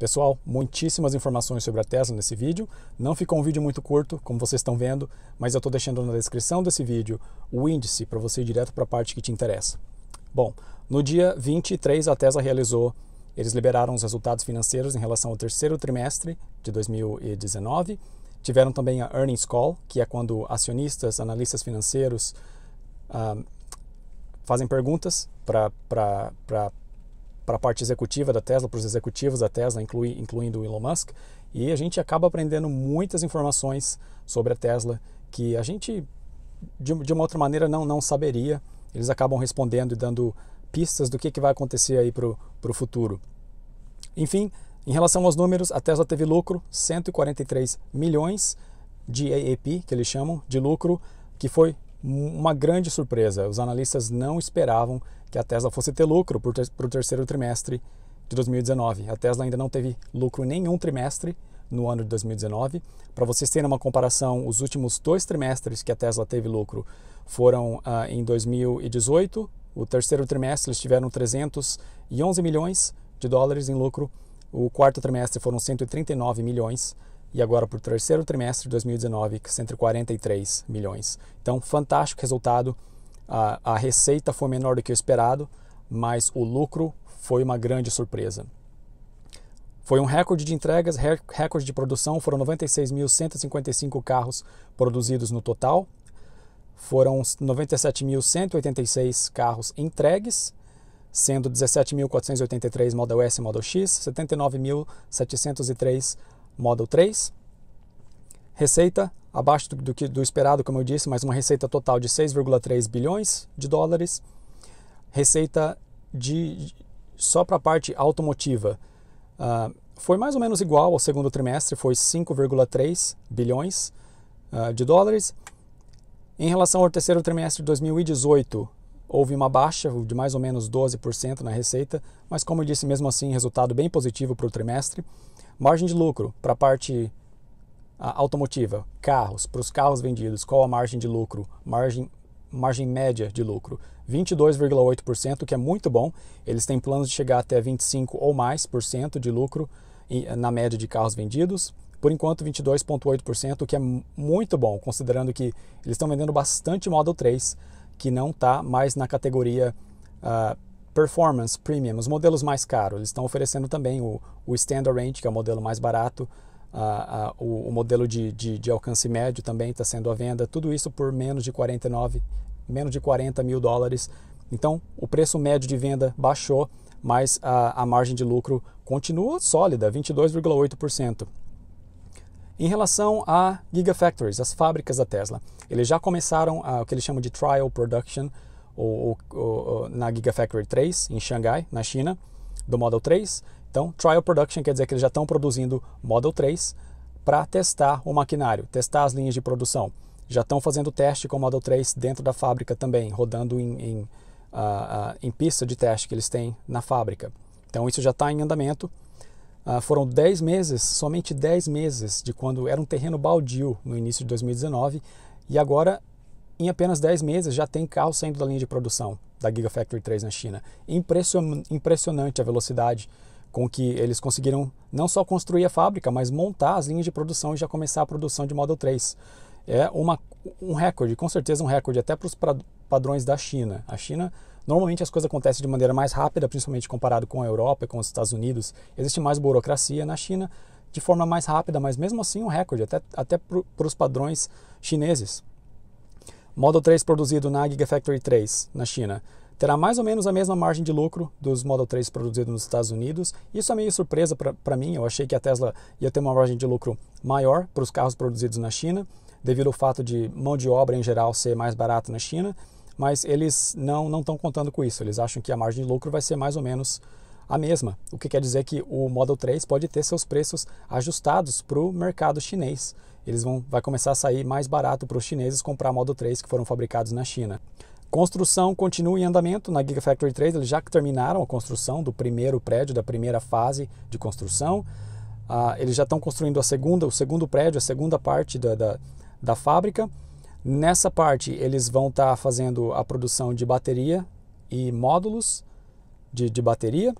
Pessoal, muitíssimas informações sobre a Tesla nesse vídeo. Não ficou um vídeo muito curto, como vocês estão vendo, mas eu estou deixando na descrição desse vídeo o índice para você ir direto para a parte que te interessa. Bom, no dia 23 a Tesla realizou, eles liberaram os resultados financeiros em relação ao terceiro trimestre de 2019. Tiveram também a Earnings Call, que é quando acionistas, analistas financeiros ah, fazem perguntas para para a parte executiva da Tesla, para os executivos da Tesla, inclui, incluindo o Elon Musk, e a gente acaba aprendendo muitas informações sobre a Tesla que a gente, de, de uma outra maneira, não, não saberia. Eles acabam respondendo e dando pistas do que, que vai acontecer aí para o futuro. Enfim, em relação aos números, a Tesla teve lucro, 143 milhões de AAP, que eles chamam, de lucro, que foi uma grande surpresa. Os analistas não esperavam que a Tesla fosse ter lucro para o terceiro trimestre de 2019. A Tesla ainda não teve lucro em nenhum trimestre no ano de 2019. Para vocês terem uma comparação, os últimos dois trimestres que a Tesla teve lucro foram uh, em 2018. O terceiro trimestre eles tiveram 311 milhões de dólares em lucro. O quarto trimestre foram 139 milhões e agora para o terceiro trimestre de 2019, 143 milhões. Então, fantástico resultado. A, a receita foi menor do que o esperado, mas o lucro foi uma grande surpresa. Foi um recorde de entregas, recorde de produção, foram 96.155 carros produzidos no total. Foram 97.186 carros entregues, sendo 17.483 Model S e Model X, 79.703 Model 3. Receita abaixo do, do, do esperado, como eu disse, mas uma receita total de 6,3 bilhões de dólares. Receita de só para a parte automotiva uh, foi mais ou menos igual ao segundo trimestre, foi 5,3 bilhões uh, de dólares. Em relação ao terceiro trimestre de 2018, houve uma baixa de mais ou menos 12% na receita, mas como eu disse, mesmo assim, resultado bem positivo para o trimestre. Margem de lucro para a parte automotiva, carros, para os carros vendidos, qual a margem de lucro? Margem, margem média de lucro, 22,8%, que é muito bom. Eles têm planos de chegar até 25% ou mais por cento de lucro na média de carros vendidos. Por enquanto, 22,8%, que é muito bom, considerando que eles estão vendendo bastante Model 3, que não está mais na categoria uh, Performance Premium, os modelos mais caros, eles estão oferecendo também o, o Standard Range, que é o modelo mais barato, a, a, o, o, modelo de, de, de, alcance médio também está sendo à venda, tudo isso por menos de 49, menos de 40 mil dólares. Então, o preço médio de venda baixou, mas a, a margem de lucro continua sólida, 22,8%. Em relação a Gigafactories, as fábricas da Tesla, eles já começaram a, o que eles chamam de trial production, ou, ou, ou na Gigafactory 3 em Xangai, na China, do Model 3. Então, trial production quer dizer que eles já estão produzindo Model 3 para testar o maquinário, testar as linhas de produção. Já estão fazendo teste com o Model 3 dentro da fábrica também, rodando em, em, uh, uh, em pista de teste que eles têm na fábrica. Então, isso já está em andamento. Uh, foram 10 meses, somente 10 meses de quando era um terreno baldio no início de 2019 e agora em apenas 10 meses já tem carro saindo da linha de produção da Gigafactory 3 na China. Impressionante a velocidade com que eles conseguiram não só construir a fábrica, mas montar as linhas de produção e já começar a produção de Model 3. É uma, um recorde, com certeza um recorde, até para os padrões da China. A China, normalmente as coisas acontecem de maneira mais rápida, principalmente comparado com a Europa e com os Estados Unidos. Existe mais burocracia na China de forma mais rápida, mas mesmo assim um recorde, até, até para os padrões chineses. Model 3 produzido na Gigafactory 3, na China, terá mais ou menos a mesma margem de lucro dos Model 3 produzidos nos Estados Unidos. Isso é meio surpresa para mim, eu achei que a Tesla ia ter uma margem de lucro maior para os carros produzidos na China, devido ao fato de mão de obra em geral ser mais barata na China, mas eles não estão contando com isso, eles acham que a margem de lucro vai ser mais ou menos a mesma, o que quer dizer que o Model 3 pode ter seus preços ajustados para o mercado chinês. Eles vão vai começar a sair mais barato para os chineses comprar Model 3 que foram fabricados na China. Construção continua em andamento na Gigafactory 3, eles já terminaram a construção do primeiro prédio, da primeira fase de construção. Ah, eles já estão construindo a segunda, o segundo prédio, a segunda parte da, da, da fábrica. Nessa parte, eles vão estar tá fazendo a produção de bateria e módulos de, de bateria.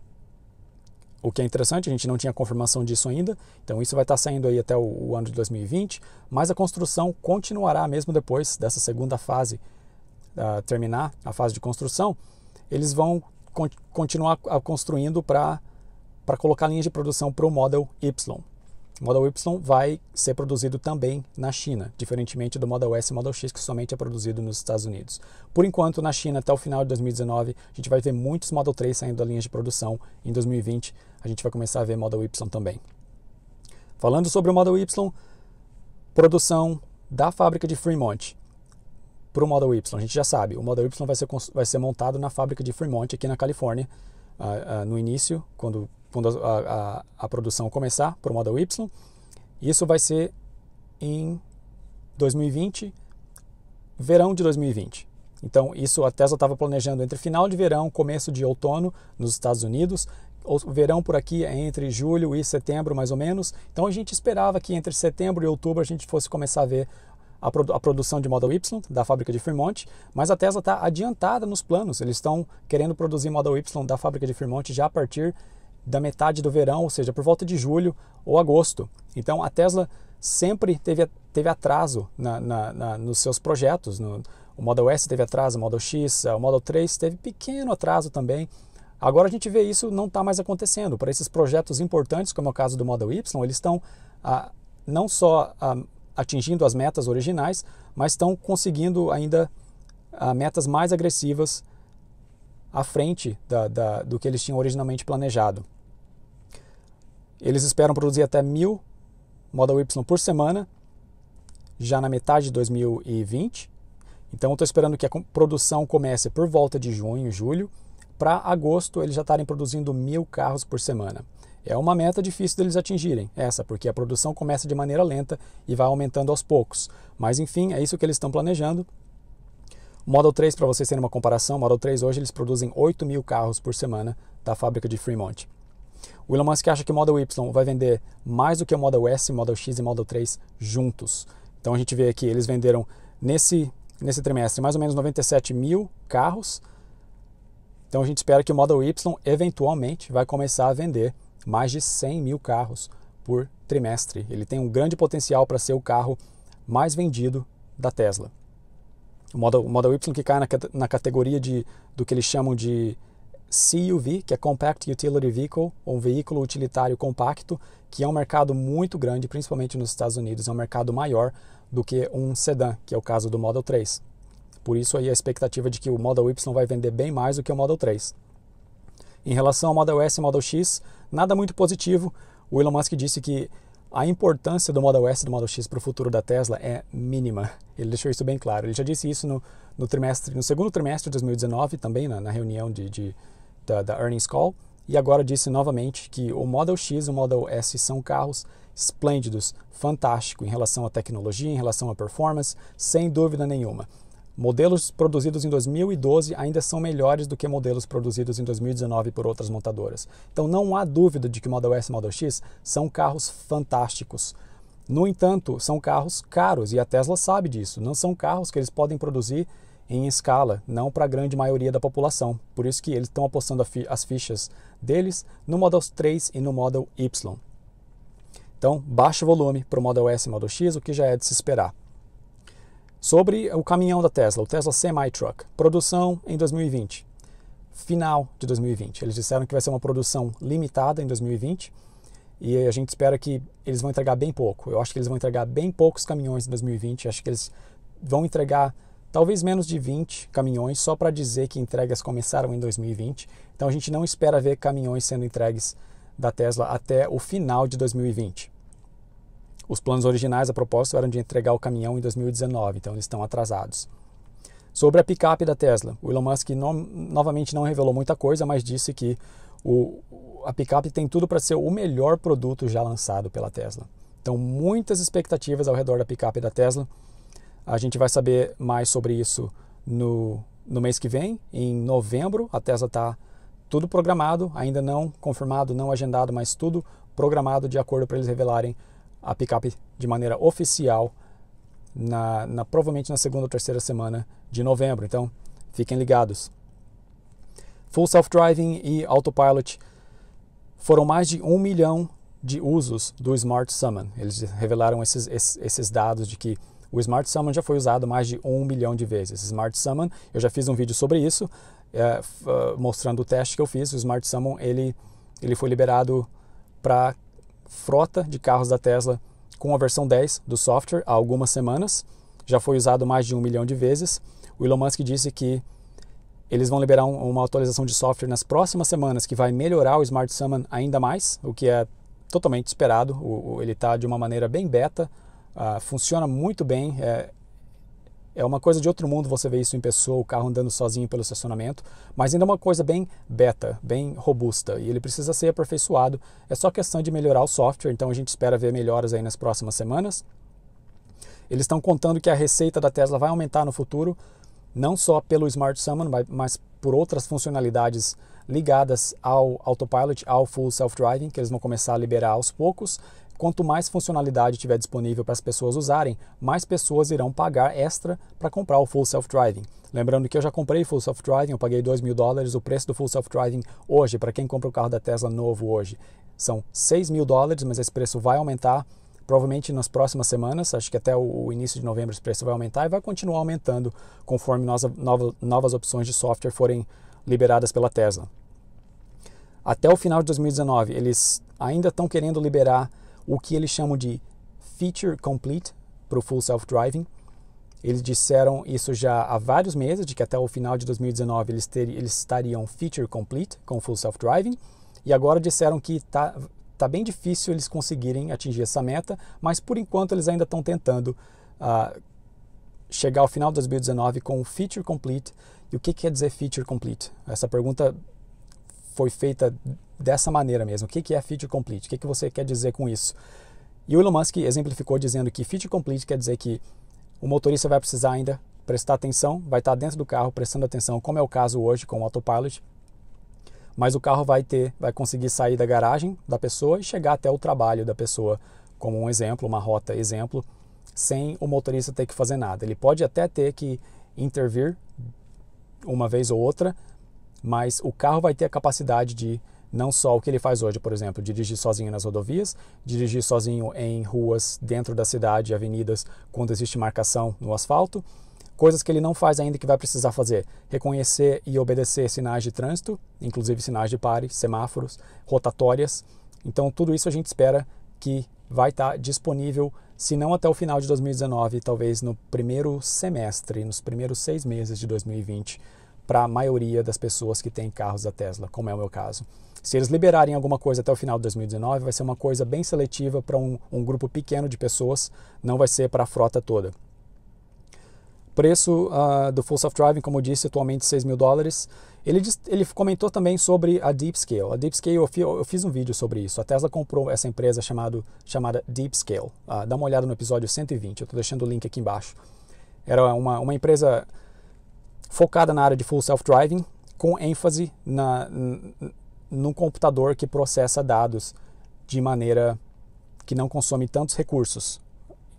O que é interessante, a gente não tinha confirmação disso ainda, então isso vai estar saindo aí até o, o ano de 2020, mas a construção continuará mesmo depois dessa segunda fase uh, terminar, a fase de construção, eles vão con continuar construindo para colocar linhas de produção para o Model Y. O Model Y vai ser produzido também na China, diferentemente do Model S e Model X, que somente é produzido nos Estados Unidos. Por enquanto, na China, até o final de 2019, a gente vai ter muitos Model 3 saindo da linha de produção em 2020 a gente vai começar a ver Model Y também. Falando sobre o Model Y, produção da fábrica de Fremont para o Model Y, a gente já sabe, o Model Y vai ser, vai ser montado na fábrica de Fremont aqui na Califórnia, uh, uh, no início, quando, quando a, a, a produção começar para o Model Y. Isso vai ser em 2020, verão de 2020. Então, isso a Tesla estava planejando entre final de verão, começo de outono nos Estados Unidos o verão por aqui é entre julho e setembro, mais ou menos. Então a gente esperava que entre setembro e outubro a gente fosse começar a ver a, produ a produção de Model Y da fábrica de Fremont, mas a Tesla está adiantada nos planos. Eles estão querendo produzir Model Y da fábrica de Fremont já a partir da metade do verão, ou seja, por volta de julho ou agosto. Então a Tesla sempre teve, teve atraso na, na, na, nos seus projetos. No, o Model S teve atraso, o Model X, o Model 3 teve pequeno atraso também Agora a gente vê isso não está mais acontecendo. Para esses projetos importantes, como é o caso do Model Y, eles estão ah, não só ah, atingindo as metas originais, mas estão conseguindo ainda ah, metas mais agressivas à frente da, da, do que eles tinham originalmente planejado. Eles esperam produzir até mil Model Y por semana, já na metade de 2020. Então, estou esperando que a produção comece por volta de junho, julho para agosto eles já estarem produzindo mil carros por semana. É uma meta difícil deles atingirem, essa, porque a produção começa de maneira lenta e vai aumentando aos poucos. Mas enfim, é isso que eles estão planejando. Model 3, para vocês terem uma comparação, Model 3 hoje eles produzem 8 mil carros por semana da fábrica de Fremont. O Elon Musk acha que o Model Y vai vender mais do que o Model S, Model X e Model 3 juntos. Então a gente vê aqui, eles venderam nesse, nesse trimestre mais ou menos 97 mil carros, então a gente espera que o Model Y eventualmente vai começar a vender mais de 100 mil carros por trimestre. Ele tem um grande potencial para ser o carro mais vendido da Tesla. O Model, o Model Y que cai na, na categoria de, do que eles chamam de CUV, que é Compact Utility Vehicle, ou um veículo utilitário compacto, que é um mercado muito grande, principalmente nos Estados Unidos, é um mercado maior do que um sedã, que é o caso do Model 3. Por isso aí a expectativa de que o Model Y vai vender bem mais do que o Model 3. Em relação ao Model S e Model X, nada muito positivo. O Elon Musk disse que a importância do Model S e do Model X para o futuro da Tesla é mínima. Ele deixou isso bem claro. Ele já disse isso no, no trimestre, no segundo trimestre de 2019, também na, na reunião de, de da, da, earnings call. E agora disse novamente que o Model X e o Model S são carros esplêndidos, fantásticos em relação à tecnologia, em relação à performance, sem dúvida nenhuma. Modelos produzidos em 2012 ainda são melhores do que modelos produzidos em 2019 por outras montadoras. Então não há dúvida de que o Model S e o Model X são carros fantásticos. No entanto, são carros caros e a Tesla sabe disso. Não são carros que eles podem produzir em escala, não para a grande maioria da população. Por isso que eles estão apostando fi as fichas deles no Model 3 e no Model Y. Então, baixo volume para o Model S e Model X, o que já é de se esperar. Sobre o caminhão da Tesla, o Tesla Semi-Truck, produção em 2020, final de 2020. Eles disseram que vai ser uma produção limitada em 2020 e a gente espera que eles vão entregar bem pouco. Eu acho que eles vão entregar bem poucos caminhões em 2020, acho que eles vão entregar talvez menos de 20 caminhões só para dizer que entregas começaram em 2020. Então a gente não espera ver caminhões sendo entregues da Tesla até o final de 2020. Os planos originais, a propósito, eram de entregar o caminhão em 2019, então eles estão atrasados. Sobre a picape da Tesla, o Elon Musk novamente não revelou muita coisa, mas disse que o, a picape tem tudo para ser o melhor produto já lançado pela Tesla. Então, muitas expectativas ao redor da picape da Tesla. A gente vai saber mais sobre isso no, no mês que vem, em novembro. A Tesla está tudo programado, ainda não confirmado, não agendado, mas tudo programado de acordo para eles revelarem a picape de maneira oficial na, na, provavelmente na segunda ou terceira semana de novembro. Então, fiquem ligados. Full Self-Driving e Autopilot foram mais de um milhão de usos do Smart Summon. Eles revelaram esses, esses, esses dados de que o Smart Summon já foi usado mais de um milhão de vezes. Smart Summon, eu já fiz um vídeo sobre isso, é, ah, mostrando o teste que eu fiz. O Smart Summon ele, ele foi liberado para frota de carros da Tesla com a versão 10 do software há algumas semanas. Já foi usado mais de um milhão de vezes. O Elon Musk disse que eles vão liberar um, uma atualização de software nas próximas semanas que vai melhorar o Smart Summon ainda mais, o que é totalmente esperado. O, o, ele está de uma maneira bem beta, uh, funciona muito bem, é, é uma coisa de outro mundo você ver isso em pessoa, o carro andando sozinho pelo estacionamento, mas ainda é uma coisa bem beta, bem robusta e ele precisa ser aperfeiçoado. É só questão de melhorar o software, então a gente espera ver melhoras aí nas próximas semanas. Eles estão contando que a receita da Tesla vai aumentar no futuro, não só pelo Smart Summon, mas por outras funcionalidades ligadas ao Autopilot, ao Full Self Driving, que eles vão começar a liberar aos poucos. Quanto mais funcionalidade tiver disponível para as pessoas usarem, mais pessoas irão pagar extra para comprar o Full Self Driving. Lembrando que eu já comprei Full Self Driving, eu paguei 2 mil dólares. O preço do Full Self Driving hoje, para quem compra o carro da Tesla novo hoje, são 6 mil dólares, mas esse preço vai aumentar provavelmente nas próximas semanas, acho que até o início de novembro esse preço vai aumentar e vai continuar aumentando conforme novas, novas opções de software forem liberadas pela Tesla. Até o final de 2019, eles ainda estão querendo liberar o que eles chamam de feature complete para o full self-driving. Eles disseram isso já há vários meses, de que até o final de 2019 eles, ter, eles estariam feature complete com full self-driving, e agora disseram que está tá bem difícil eles conseguirem atingir essa meta, mas por enquanto eles ainda estão tentando uh, chegar ao final de 2019 com feature complete. E o que quer dizer feature complete? Essa pergunta foi feita dessa maneira mesmo. O que é feature complete? O que você quer dizer com isso? E o Elon Musk exemplificou dizendo que feature complete quer dizer que o motorista vai precisar ainda prestar atenção, vai estar dentro do carro prestando atenção, como é o caso hoje com o autopilot, mas o carro vai ter, vai conseguir sair da garagem da pessoa e chegar até o trabalho da pessoa, como um exemplo, uma rota exemplo, sem o motorista ter que fazer nada. Ele pode até ter que intervir uma vez ou outra, mas o carro vai ter a capacidade de não só o que ele faz hoje, por exemplo, dirigir sozinho nas rodovias, dirigir sozinho em ruas dentro da cidade, avenidas, quando existe marcação no asfalto, coisas que ele não faz ainda que vai precisar fazer: reconhecer e obedecer sinais de trânsito, inclusive sinais de pare, semáforos, rotatórias. Então, tudo isso a gente espera que vai estar tá disponível, se não até o final de 2019, talvez no primeiro semestre, nos primeiros seis meses de 2020 para a maioria das pessoas que têm carros da Tesla, como é o meu caso. Se eles liberarem alguma coisa até o final de 2019, vai ser uma coisa bem seletiva para um, um, grupo pequeno de pessoas, não vai ser para a frota toda. Preço uh, do Full Self Driving, como eu disse, atualmente 6 mil dólares. Ele, ele comentou também sobre a Deep Scale. A Deep Scale, eu, fi, eu, fiz um vídeo sobre isso. A Tesla comprou essa empresa chamado, chamada Deep Scale. Uh, dá uma olhada no episódio 120, eu estou deixando o link aqui embaixo. Era uma, uma empresa focada na área de full self-driving, com ênfase na, no computador que processa dados de maneira que não consome tantos recursos.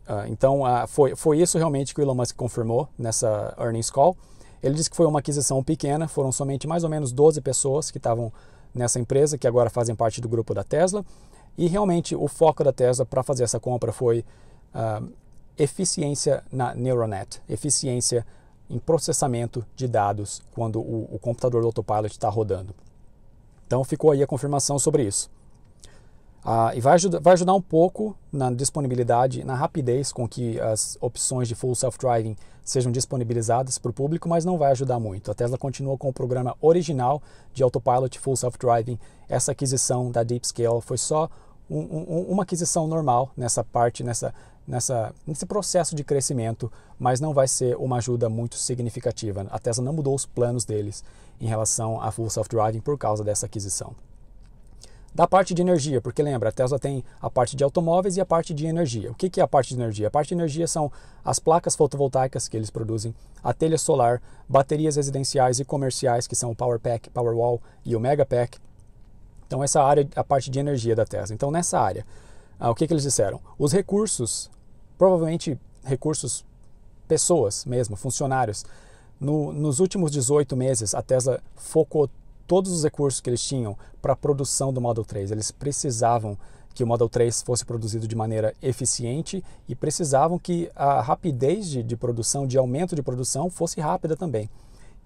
Uh, então, uh, foi, foi isso realmente que o Elon Musk confirmou nessa earnings call. Ele disse que foi uma aquisição pequena, foram somente mais ou menos 12 pessoas que estavam nessa empresa, que agora fazem parte do grupo da Tesla. E realmente o foco da Tesla para fazer essa compra foi uh, eficiência na Neuronet, eficiência em processamento de dados quando o, o computador do autopilot está rodando. Então ficou aí a confirmação sobre isso. Ah, e vai ajudar, vai ajudar um pouco na disponibilidade, na rapidez com que as opções de full self-driving sejam disponibilizadas para o público, mas não vai ajudar muito. A Tesla continua com o programa original de autopilot full self-driving. Essa aquisição da DeepScale foi só um, um, uma aquisição normal nessa parte, nessa, nessa, nesse processo de crescimento, mas não vai ser uma ajuda muito significativa. A Tesla não mudou os planos deles em relação à full self-driving por causa dessa aquisição. Da parte de energia, porque lembra, a Tesla tem a parte de automóveis e a parte de energia. O que é a parte de energia? A parte de energia são as placas fotovoltaicas que eles produzem, a telha solar, baterias residenciais e comerciais, que são o Power Pack, Power Wall e o Mega Pack. Então, essa área, a parte de energia da Tesla. Então, nessa área, ah, o que, que eles disseram? Os recursos, provavelmente recursos, pessoas mesmo, funcionários, no, nos últimos 18 meses a Tesla focou todos os recursos que eles tinham para a produção do Model 3. Eles precisavam que o Model 3 fosse produzido de maneira eficiente e precisavam que a rapidez de, de, produção, de aumento de produção, fosse rápida também.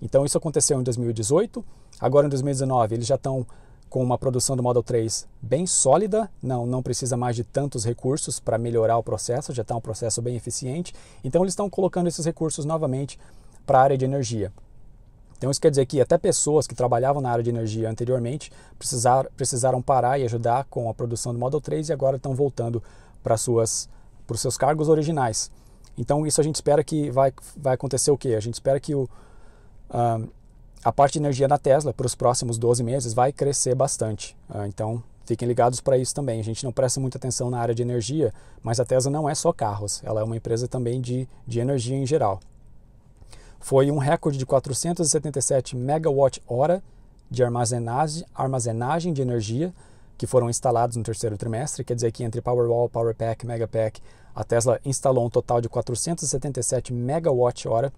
Então isso aconteceu em 2018. Agora em 2019 eles já estão com uma produção do Model 3 bem sólida, não, não precisa mais de tantos recursos para melhorar o processo, já está um processo bem eficiente. Então eles estão colocando esses recursos novamente para a área de energia. Então isso quer dizer que até pessoas que trabalhavam na área de energia anteriormente precisar, precisaram parar e ajudar com a produção do Model 3 e agora estão voltando para suas para os seus cargos originais. Então isso a gente espera que vai, vai acontecer o quê? A gente espera que o, um, ah, a parte de energia da Tesla para os próximos 12 meses vai crescer bastante. Ah, então, fiquem ligados para isso também. A gente não presta muita atenção na área de energia, mas a Tesla não é só carros, ela é uma empresa também de, de energia em geral. Foi um recorde de 477 megawatt-hora de armazenagem, armazenagem de energia que foram instalados no terceiro trimestre, quer dizer que entre Powerwall, Powerpack, Megapack, a Tesla instalou um total de 477 megawatt-hora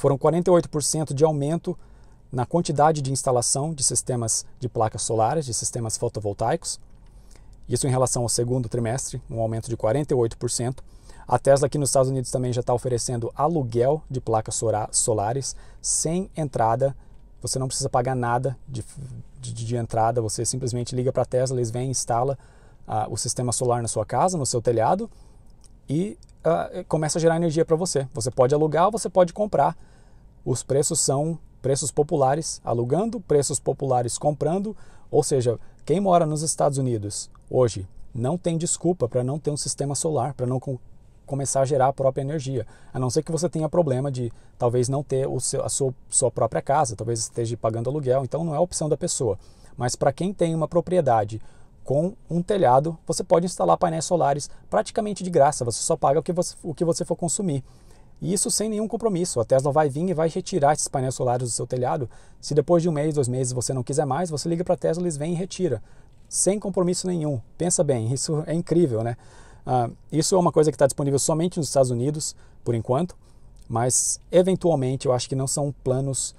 foram 48% de aumento na quantidade de instalação de sistemas de placas solares, de sistemas fotovoltaicos. Isso em relação ao segundo trimestre, um aumento de 48%. A Tesla aqui nos Estados Unidos também já está oferecendo aluguel de placas solares sem entrada. Você não precisa pagar nada de, de, de entrada, você simplesmente liga para a Tesla, eles vêm e instalam ah, o sistema solar na sua casa, no seu telhado e uh, começa a gerar energia para você. Você pode alugar ou você pode comprar. Os preços são preços populares alugando, preços populares comprando, ou seja, quem mora nos Estados Unidos hoje não tem desculpa para não ter um sistema solar, para não com, começar a gerar a própria energia, a não ser que você tenha problema de talvez não ter o seu, a sua, sua própria casa, talvez esteja pagando aluguel, então não é a opção da pessoa. Mas para quem tem uma propriedade com um telhado, você pode instalar painéis solares praticamente de graça, você só paga o que você, o que você for consumir. E isso sem nenhum compromisso. A Tesla vai vir e vai retirar esses painéis solares do seu telhado. Se depois de um mês, dois meses você não quiser mais, você liga para a Tesla, eles vêm e retira. Sem compromisso nenhum. Pensa bem, isso é incrível, né? Uh, isso é uma coisa que está disponível somente nos Estados Unidos, por enquanto, mas eventualmente eu acho que não são planos.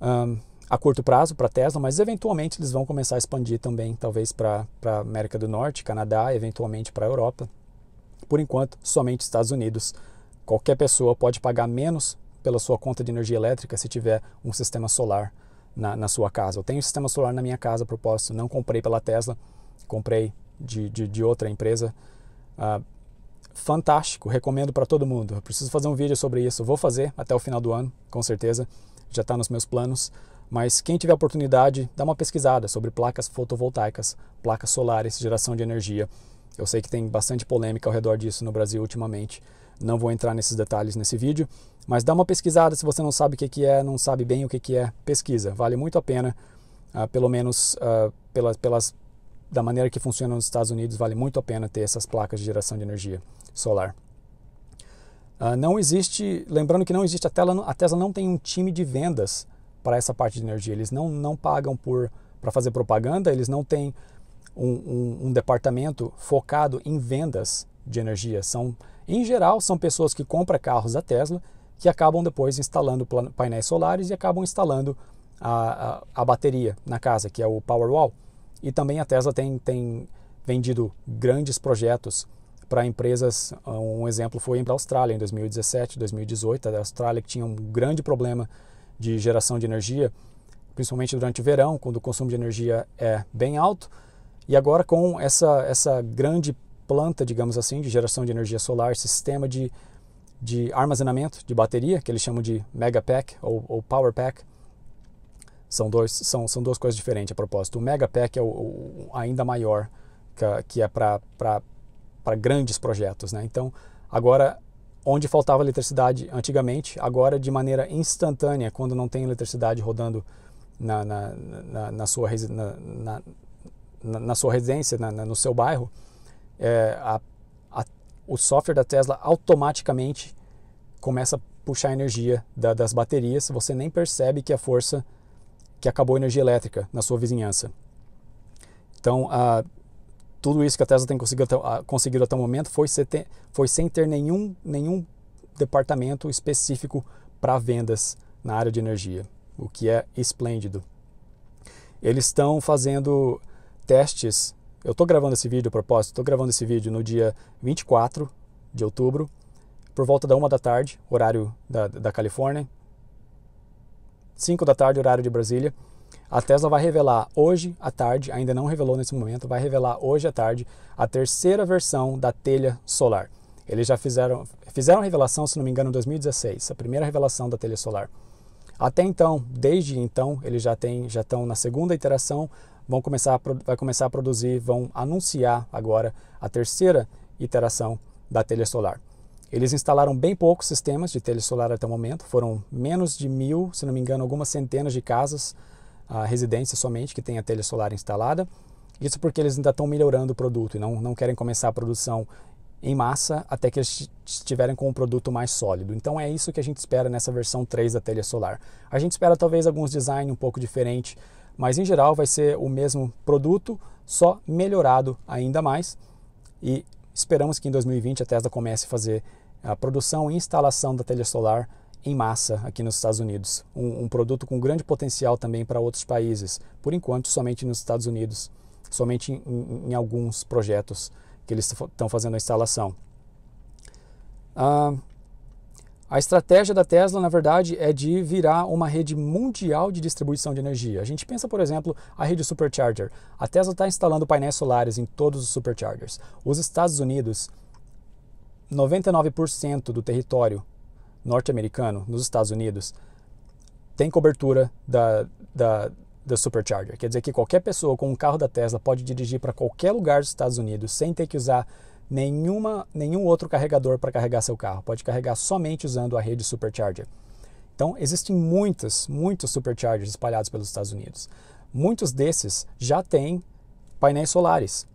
Um, ah, a curto prazo para Tesla, mas eventualmente eles vão começar a expandir também, talvez para a América do Norte, Canadá, eventualmente para a Europa. Por enquanto, somente Estados Unidos. Qualquer pessoa pode pagar menos pela sua conta de energia elétrica se tiver um sistema solar na, na sua casa. Eu tenho um sistema solar na minha casa, a propósito, não comprei pela Tesla, comprei de, de, de outra empresa. Ah, fantástico, recomendo para todo mundo. Eu preciso fazer um vídeo sobre isso, vou fazer até o final do ano, com certeza, já está nos meus planos. Mas quem tiver oportunidade, dá uma pesquisada sobre placas fotovoltaicas, placas solares, geração de energia. Eu sei que tem bastante polêmica ao redor disso no Brasil ultimamente. Não vou entrar nesses detalhes nesse vídeo, mas dá uma pesquisada se você não sabe o que é, não sabe bem o que é, pesquisa. Vale muito a pena, ah, pelo menos ah, pelas, pelas, da maneira que funciona nos Estados Unidos, vale muito a pena ter essas placas de geração de energia solar. Ah, não existe, lembrando que não existe, a Tesla, a Tesla não tem um time de vendas para essa parte de energia. Eles não, não pagam por para fazer propaganda, eles não têm um, um, um, departamento focado em vendas de energia. São, em geral, são pessoas que compram carros da Tesla que acabam depois instalando painéis solares e acabam instalando a, a, a bateria na casa, que é o Powerwall. E também a Tesla tem, tem vendido grandes projetos para empresas. Um exemplo foi para a Austrália em 2017, 2018. A Austrália que tinha um grande problema de geração de energia, principalmente durante o verão, quando o consumo de energia é bem alto. E agora com essa, essa grande planta, digamos assim, de geração de energia solar, sistema de, de armazenamento de bateria, que eles chamam de Mega Pack ou, ou Power Pack, são, dois, são, são duas coisas diferentes a propósito. O Mega Pack é o, o ainda maior, que, que é para grandes projetos. Né? Então, agora onde faltava eletricidade antigamente, agora de maneira instantânea, quando não tem eletricidade rodando na, na, na, na sua, na, na, sua residência, no seu bairro, é, a, a, o software da Tesla automaticamente começa a puxar energia da, das baterias, você nem percebe que a força que acabou a energia elétrica na sua vizinhança. Então, a, tudo isso que a Tesla tem conseguido até, conseguido até o momento foi, ter, foi sem ter nenhum, nenhum departamento específico para vendas na área de energia, o que é esplêndido. Eles estão fazendo testes. Eu estou gravando esse vídeo a propósito, estou gravando esse vídeo no dia 24 de outubro, por volta da uma da tarde, horário da, da Califórnia, 5 da tarde, horário de Brasília. A Tesla vai revelar hoje à tarde, ainda não revelou nesse momento, vai revelar hoje à tarde a terceira versão da telha solar. Eles já fizeram, fizeram revelação, se não me engano, em 2016, a primeira revelação da telha solar. Até então, desde então, eles já têm, já estão na segunda iteração, vão começar a, vai começar a produzir, vão anunciar agora a terceira iteração da telha solar. Eles instalaram bem poucos sistemas de telha solar até o momento, foram menos de mil, se não me engano, algumas centenas de casas a residência somente que tem a telha solar instalada. Isso porque eles ainda estão melhorando o produto e não, não querem começar a produção em massa até que eles estiverem com um produto mais sólido. Então é isso que a gente espera nessa versão 3 da telha solar. A gente espera talvez alguns designs um pouco diferentes, mas em geral vai ser o mesmo produto, só melhorado ainda mais. E esperamos que em 2020 a Tesla comece a fazer a produção e instalação da telha solar em massa aqui nos Estados Unidos. Um, um produto com grande potencial também para outros países. Por enquanto, somente nos Estados Unidos, somente em, em, alguns projetos que eles estão fazendo a instalação. Ah, a estratégia da Tesla, na verdade, é de virar uma rede mundial de distribuição de energia. A gente pensa, por exemplo, a rede Supercharger. A Tesla está instalando painéis solares em todos os Superchargers. Os Estados Unidos, 99% do território norte-americano nos Estados Unidos tem cobertura da, da, da Supercharger. Quer dizer que qualquer pessoa com um carro da Tesla pode dirigir para qualquer lugar dos Estados Unidos sem ter que usar nenhuma, nenhum outro carregador para carregar seu carro. Pode carregar somente usando a rede Supercharger. Então, existem muitas muitos superchargers espalhados pelos Estados Unidos. Muitos desses já têm painéis solares.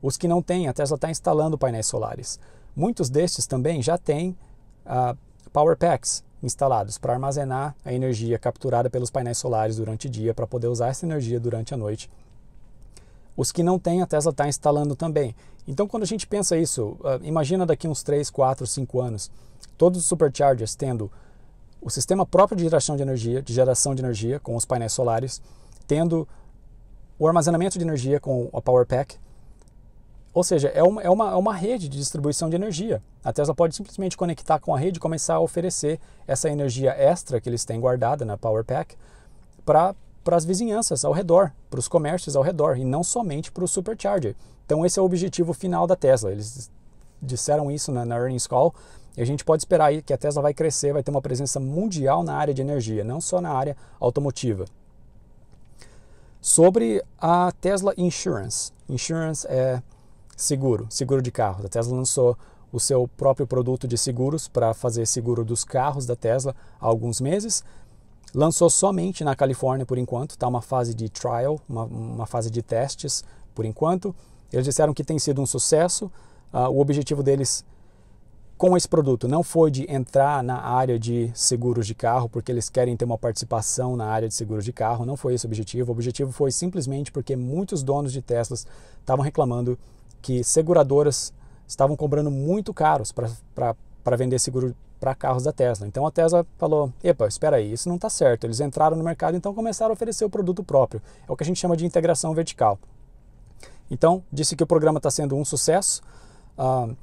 Os que não têm, a Tesla está instalando painéis solares. Muitos destes também já têm ah, power packs instalados para armazenar a energia capturada pelos painéis solares durante o dia para poder usar essa energia durante a noite. Os que não têm, a Tesla está instalando também. Então, quando a gente pensa isso, ah, imagina daqui uns 3, 4, 5 anos, todos os superchargers tendo o sistema próprio de geração de energia, de geração de energia com os painéis solares, tendo o armazenamento de energia com a Power Pack, ou seja, é uma, é, uma, é uma rede de distribuição de energia. A Tesla pode simplesmente conectar com a rede e começar a oferecer essa energia extra que eles têm guardada na Power Pack para as vizinhanças ao redor, para os comércios ao redor e não somente para o supercharger. Então, esse é o objetivo final da Tesla. Eles disseram isso na, na Earnings Call e a gente pode esperar aí que a Tesla vai crescer, vai ter uma presença mundial na área de energia, não só na área automotiva. Sobre a Tesla Insurance. Insurance é Seguro, seguro de carros. A Tesla lançou o seu próprio produto de seguros para fazer seguro dos carros da Tesla há alguns meses. Lançou somente na Califórnia por enquanto, está uma fase de trial, uma, uma, fase de testes por enquanto. Eles disseram que tem sido um sucesso. Uh, o objetivo deles com esse produto não foi de entrar na área de seguros de carro, porque eles querem ter uma participação na área de seguros de carro, não foi esse o objetivo. O objetivo foi simplesmente porque muitos donos de Teslas estavam reclamando que seguradoras estavam cobrando muito caros para vender seguro para carros da Tesla. Então a Tesla falou: "Epa, espera aí, isso não está certo". Eles entraram no mercado, então começaram a oferecer o produto próprio. É o que a gente chama de integração vertical. Então disse que o programa está sendo um sucesso. Uh,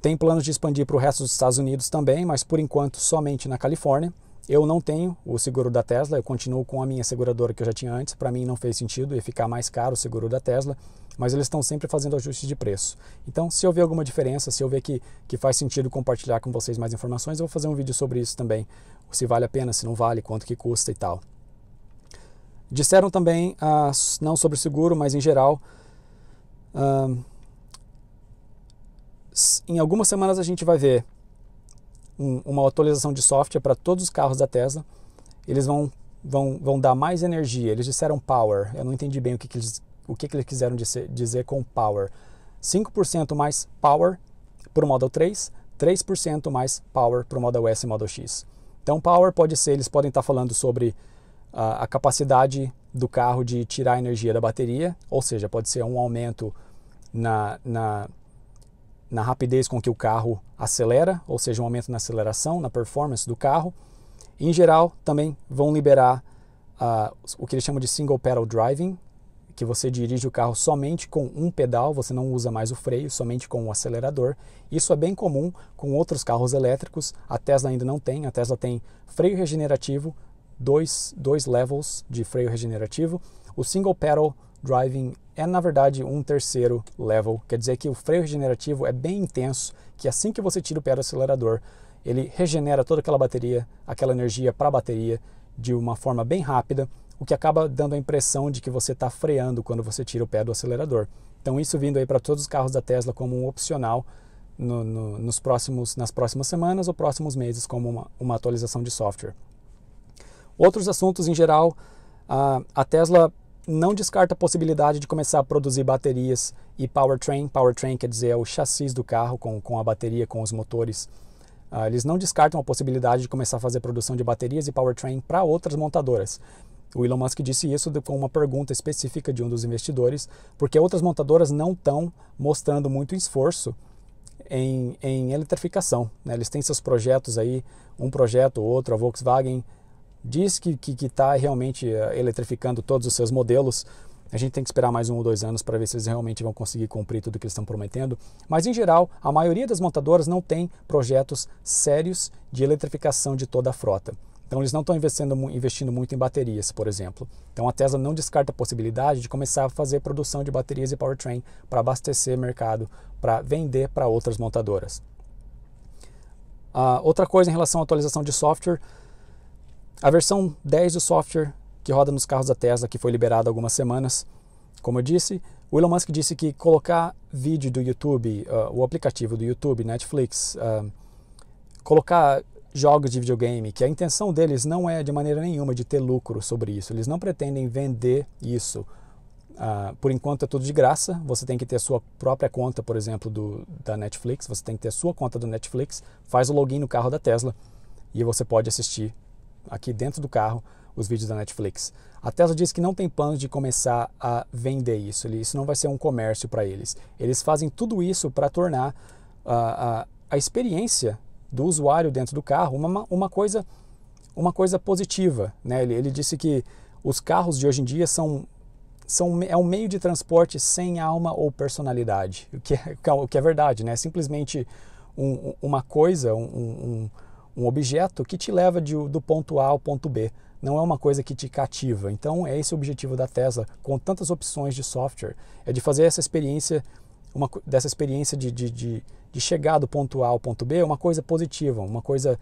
tem planos de expandir para o resto dos Estados Unidos também, mas por enquanto somente na Califórnia. Eu não tenho o seguro da Tesla, eu continuo com a minha seguradora que eu já tinha antes. Para mim não fez sentido e ficar mais caro o seguro da Tesla, mas eles estão sempre fazendo ajustes de preço. Então, se eu ver alguma diferença, se eu ver que, que faz sentido compartilhar com vocês mais informações, eu vou fazer um vídeo sobre isso também. Se vale a pena, se não vale, quanto que custa e tal. Disseram também, ah, não sobre seguro, mas em geral, ah, em algumas semanas a gente vai ver um, uma atualização de software para todos os carros da Tesla. Eles vão, vão, vão dar mais energia. Eles disseram power. Eu não entendi bem o que, que eles, o que, que eles quiseram dizer, dizer com power. 5% mais power para o Model 3, 3% mais power para o Model S e Model X. Então, power pode ser, eles podem estar tá falando sobre a, a capacidade do carro de tirar energia da bateria, ou seja, pode ser um aumento na, na na rapidez com que o carro acelera, ou seja, um aumento na aceleração, na performance do carro. Em geral, também vão liberar uh, o que eles chamam de single pedal driving, que você dirige o carro somente com um pedal, você não usa mais o freio, somente com o acelerador. Isso é bem comum com outros carros elétricos, a Tesla ainda não tem, a Tesla tem freio regenerativo, dois, dois levels de freio regenerativo. O single pedal driving é na verdade um terceiro level, quer dizer que o freio regenerativo é bem intenso, que assim que você tira o pé do acelerador, ele regenera toda aquela bateria, aquela energia para a bateria de uma forma bem rápida, o que acaba dando a impressão de que você está freando quando você tira o pé do acelerador. Então isso vindo aí para todos os carros da Tesla como um opcional no, no, nos próximos, nas próximas semanas ou próximos meses como uma, uma atualização de software. Outros assuntos em geral, a, a Tesla não descarta a possibilidade de começar a produzir baterias e powertrain. Powertrain quer dizer é o chassis do carro com, com a bateria, com os motores. Uh, eles não descartam a possibilidade de começar a fazer produção de baterias e powertrain para outras montadoras. O Elon Musk disse isso com uma pergunta específica de um dos investidores, porque outras montadoras não estão mostrando muito esforço em, em eletrificação. Né? Eles têm seus projetos aí, um projeto ou outro, a Volkswagen diz que está realmente eh, eletrificando todos os seus modelos. A gente tem que esperar mais um ou dois anos para ver se eles realmente vão conseguir cumprir tudo que eles estão prometendo. Mas, em geral, a maioria das montadoras não tem projetos sérios de eletrificação de toda a frota. Então, eles não estão investindo, investindo muito em baterias, por exemplo. Então, a Tesla não descarta a possibilidade de começar a fazer produção de baterias e powertrain para abastecer mercado, para vender para outras montadoras. Uh, outra coisa em relação à atualização de software, a versão 10 do software que roda nos carros da Tesla, que foi liberada há algumas semanas, como eu disse, o Elon Musk disse que colocar vídeo do YouTube, uh, o aplicativo do YouTube, Netflix, uh, colocar jogos de videogame, que a intenção deles não é de maneira nenhuma de ter lucro sobre isso. Eles não pretendem vender isso. Uh, por enquanto é tudo de graça. Você tem que ter a sua própria conta, por exemplo, do, da Netflix. Você tem que ter a sua conta do Netflix. Faz o login no carro da Tesla e você pode assistir aqui dentro do carro os vídeos da Netflix. A Tesla diz que não tem planos de começar a vender isso, isso não vai ser um comércio para eles. Eles fazem tudo isso para tornar a, a, a, experiência do usuário dentro do carro uma, uma coisa uma coisa positiva. Né? Ele, ele disse que os carros de hoje em dia são, são é um meio de transporte sem alma ou personalidade, o que é, o que é, é verdade, né? simplesmente um, uma coisa, um, um um objeto que te leva de, do ponto A ao ponto B, não é uma coisa que te cativa. Então, é esse o objetivo da Tesla, com tantas opções de software, é de fazer essa experiência, uma, dessa experiência de, de, de, de chegar do ponto A ao ponto B, uma coisa positiva, uma coisa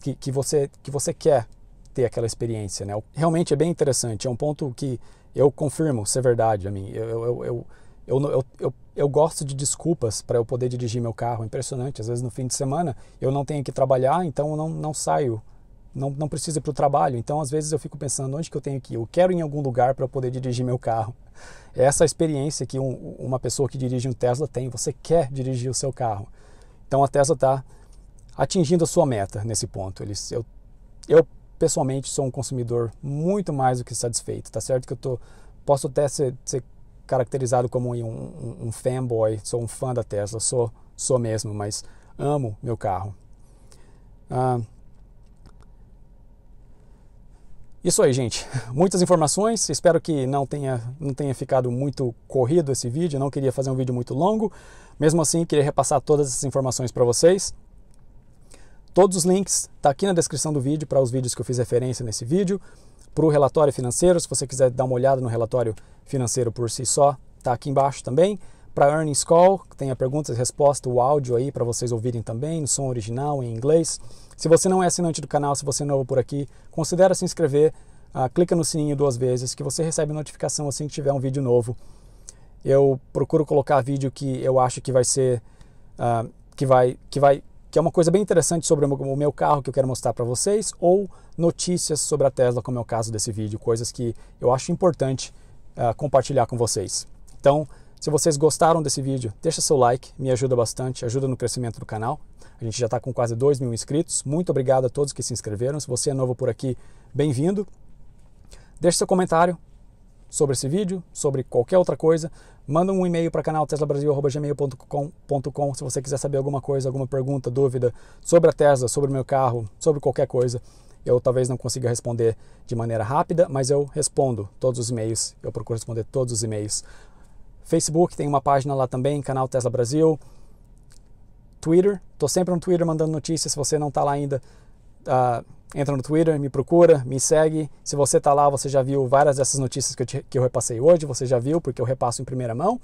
que, que, você, que você quer ter aquela experiência. Né? Realmente é bem interessante, é um ponto que eu confirmo ser verdade a mim. Eu, eu, eu, eu, eu, eu gosto de desculpas para eu poder dirigir meu carro, impressionante. Às vezes no fim de semana eu não tenho que trabalhar, então eu não, não saio, não, não preciso ir para o trabalho. Então às vezes eu fico pensando onde que eu tenho que ir. Eu quero ir em algum lugar para eu poder dirigir meu carro. É essa experiência que um, uma pessoa que dirige um Tesla tem. Você quer dirigir o seu carro. Então a Tesla está atingindo a sua meta nesse ponto. Eles, eu, eu pessoalmente sou um consumidor muito mais do que satisfeito. Tá certo que eu tô, posso até ser, ser caracterizado como um, um, um fanboy, sou um fã da Tesla, sou, sou mesmo, mas amo meu carro. Ah, isso aí, gente. Muitas informações. Espero que não tenha, não tenha ficado muito corrido esse vídeo. não queria fazer um vídeo muito longo. Mesmo assim, queria repassar todas essas informações para vocês. Todos os links estão tá aqui na descrição do vídeo para os vídeos que eu fiz referência nesse vídeo para o relatório financeiro. Se você quiser dar uma olhada no relatório financeiro por si só, está aqui embaixo também. Para Earnings Call, tem a pergunta e resposta, o áudio aí para vocês ouvirem também, no som original, em inglês. Se você não é assinante do canal, se você é novo por aqui, considere se inscrever, uh, clica no sininho duas vezes que você recebe notificação assim que tiver um vídeo novo. Eu procuro colocar vídeo que eu acho que vai ser, uh, que, vai, que vai que é uma coisa bem interessante sobre o meu carro que eu quero mostrar para vocês, ou notícias sobre a Tesla, como é o caso desse vídeo, coisas que eu acho importante uh, compartilhar com vocês. Então, se vocês gostaram desse vídeo, deixa seu like, me ajuda bastante, ajuda no crescimento do canal. A gente já está com quase 2 mil inscritos. Muito obrigado a todos que se inscreveram. Se você é novo por aqui, bem-vindo. Deixe seu comentário, sobre esse vídeo, sobre qualquer outra coisa, manda um e-mail para canal teslabrasil.gmail.com se você quiser saber alguma coisa, alguma pergunta, dúvida sobre a Tesla, sobre o meu carro, sobre qualquer coisa. Eu talvez não consiga responder de maneira rápida, mas eu respondo todos os e-mails, eu procuro responder todos os e-mails. Facebook tem uma página lá também, canal Tesla Brasil. Twitter, estou sempre no Twitter mandando notícias, se você não está lá ainda, uh, entra no Twitter, me procura, me segue. Se você está lá, você já viu várias dessas notícias que eu, te, que eu repassei hoje, você já viu, porque eu repasso em primeira mão.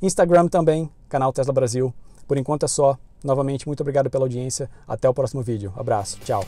Instagram também, canal Tesla Brasil. Por enquanto é só. Novamente, muito obrigado pela audiência. Até o próximo vídeo. Abraço. Tchau.